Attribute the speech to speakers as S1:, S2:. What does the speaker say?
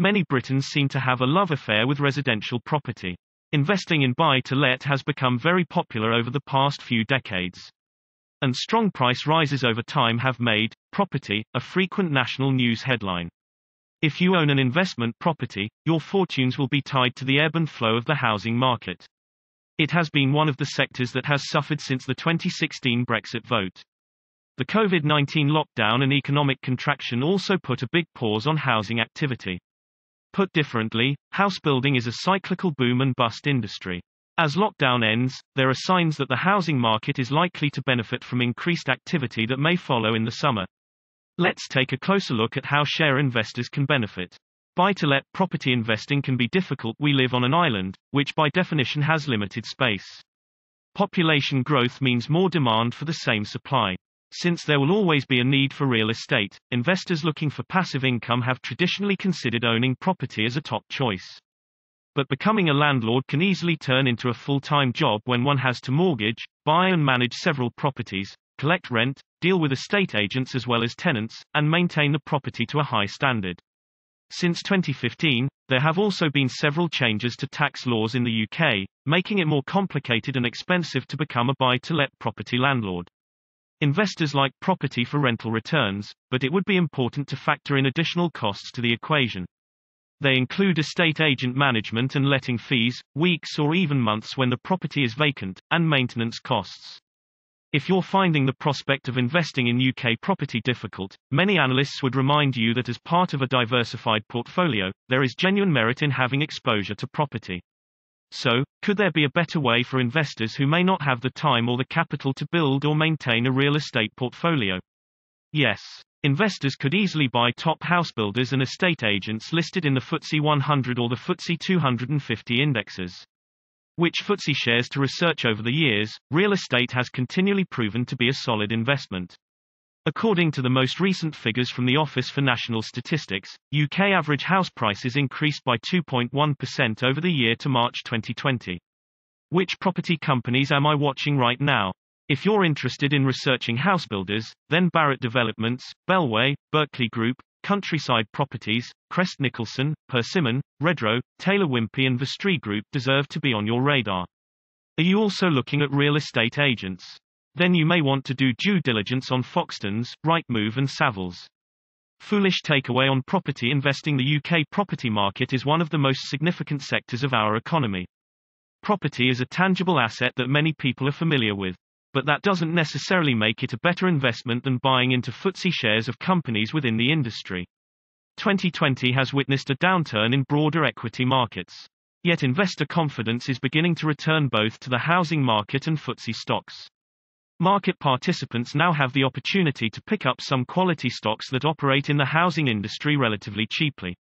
S1: Many Britons seem to have a love affair with residential property. Investing in buy-to-let has become very popular over the past few decades. And strong price rises over time have made property a frequent national news headline. If you own an investment property, your fortunes will be tied to the ebb and flow of the housing market. It has been one of the sectors that has suffered since the 2016 Brexit vote. The COVID 19 lockdown and economic contraction also put a big pause on housing activity. Put differently, housebuilding is a cyclical boom and bust industry. As lockdown ends, there are signs that the housing market is likely to benefit from increased activity that may follow in the summer. Let's take a closer look at how share investors can benefit. Buy to let property investing can be difficult. We live on an island, which by definition has limited space. Population growth means more demand for the same supply. Since there will always be a need for real estate, investors looking for passive income have traditionally considered owning property as a top choice. But becoming a landlord can easily turn into a full-time job when one has to mortgage, buy and manage several properties, collect rent, deal with estate agents as well as tenants, and maintain the property to a high standard. Since 2015, there have also been several changes to tax laws in the UK, making it more complicated and expensive to become a buy-to-let property landlord. Investors like property for rental returns, but it would be important to factor in additional costs to the equation. They include estate agent management and letting fees, weeks or even months when the property is vacant, and maintenance costs. If you're finding the prospect of investing in UK property difficult, many analysts would remind you that as part of a diversified portfolio, there is genuine merit in having exposure to property. So, could there be a better way for investors who may not have the time or the capital to build or maintain a real estate portfolio? Yes. Investors could easily buy top housebuilders and estate agents listed in the FTSE 100 or the FTSE 250 indexes. Which FTSE shares to research over the years, real estate has continually proven to be a solid investment. According to the most recent figures from the Office for National Statistics, UK average house prices increased by 2.1% over the year to March 2020. Which property companies am I watching right now? If you're interested in researching housebuilders, then Barrett Developments, Bellway, Berkeley Group, Countryside Properties, Crest Nicholson, Persimmon, Redrow, Taylor Wimpey and Vestry Group deserve to be on your radar. Are you also looking at real estate agents? Then you may want to do due diligence on Foxtons, Rightmove and Savills. Foolish takeaway on property investing The UK property market is one of the most significant sectors of our economy. Property is a tangible asset that many people are familiar with. But that doesn't necessarily make it a better investment than buying into FTSE shares of companies within the industry. 2020 has witnessed a downturn in broader equity markets. Yet investor confidence is beginning to return both to the housing market and FTSE stocks. Market participants now have the opportunity to pick up some quality stocks that operate in the housing industry relatively cheaply.